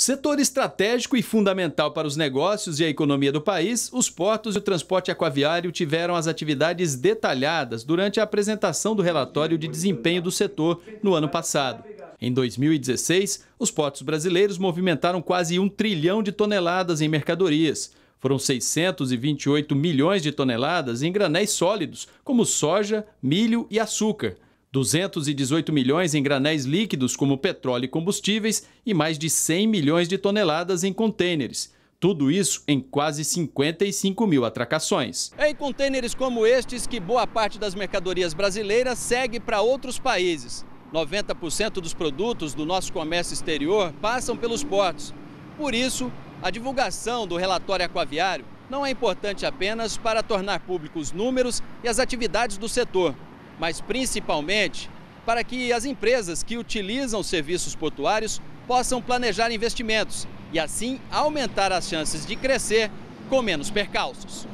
Setor estratégico e fundamental para os negócios e a economia do país, os portos e o transporte aquaviário tiveram as atividades detalhadas durante a apresentação do relatório de desempenho do setor no ano passado. Em 2016, os portos brasileiros movimentaram quase um trilhão de toneladas em mercadorias. Foram 628 milhões de toneladas em granéis sólidos, como soja, milho e açúcar 218 milhões em granéis líquidos como petróleo e combustíveis e mais de 100 milhões de toneladas em contêineres. Tudo isso em quase 55 mil atracações. É em contêineres como estes que boa parte das mercadorias brasileiras segue para outros países. 90% dos produtos do nosso comércio exterior passam pelos portos. Por isso, a divulgação do relatório aquaviário não é importante apenas para tornar públicos números e as atividades do setor mas principalmente para que as empresas que utilizam serviços portuários possam planejar investimentos e assim aumentar as chances de crescer com menos percalços.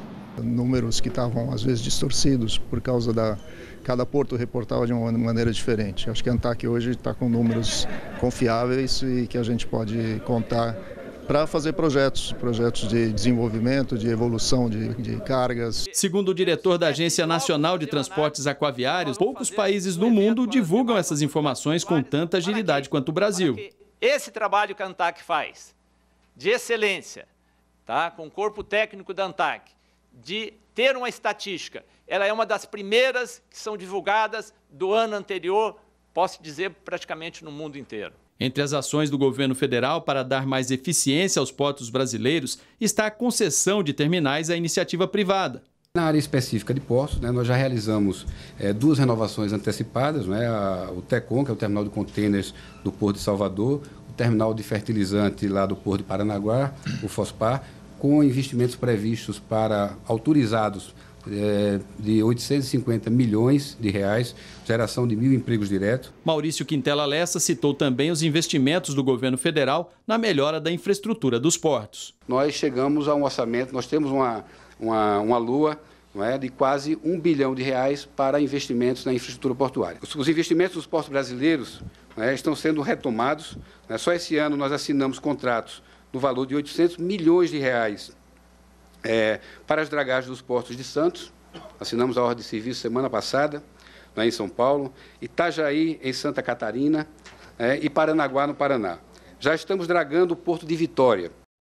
Números que estavam às vezes distorcidos por causa da cada porto reportava de uma maneira diferente. Acho que a ANTAC hoje está com números confiáveis e que a gente pode contar para fazer projetos, projetos de desenvolvimento, de evolução de, de, cargas. Segundo o diretor da Agência Nacional de Transportes Aquaviários, poucos países do mundo divulgam essas informações com tanta agilidade quanto o Brasil. Esse trabalho que a ANTAC faz, de excelência, tá? com o corpo técnico da ANTAC, de ter uma estatística, ela é uma das primeiras que são divulgadas do ano anterior, posso dizer, praticamente no mundo inteiro. Entre as ações do governo federal para dar mais eficiência aos portos brasileiros está a concessão de terminais à iniciativa privada. Na área específica de portos, né, nós já realizamos é, duas renovações antecipadas, né, a, o TECOM, que é o terminal de contêineres do Porto de Salvador, o terminal de fertilizante lá do Porto de Paranaguá, o FOSPAR, com investimentos previstos para autorizados é, de 850 milhões de reais, geração de mil empregos diretos. Maurício Quintela Lessa citou também os investimentos do governo federal na melhora da infraestrutura dos portos. Nós chegamos a um orçamento, nós temos uma, uma, uma lua é, de quase um bilhão de reais para investimentos na infraestrutura portuária. Os investimentos dos portos brasileiros é, estão sendo retomados. É, só esse ano nós assinamos contratos no valor de 800 milhões de reais é, para as dragagens dos portos de Santos, assinamos a ordem de serviço semana passada, né, em São Paulo, Itajaí, em Santa Catarina, é, e Paranaguá, no Paraná. Já estamos dragando o porto de Vitória.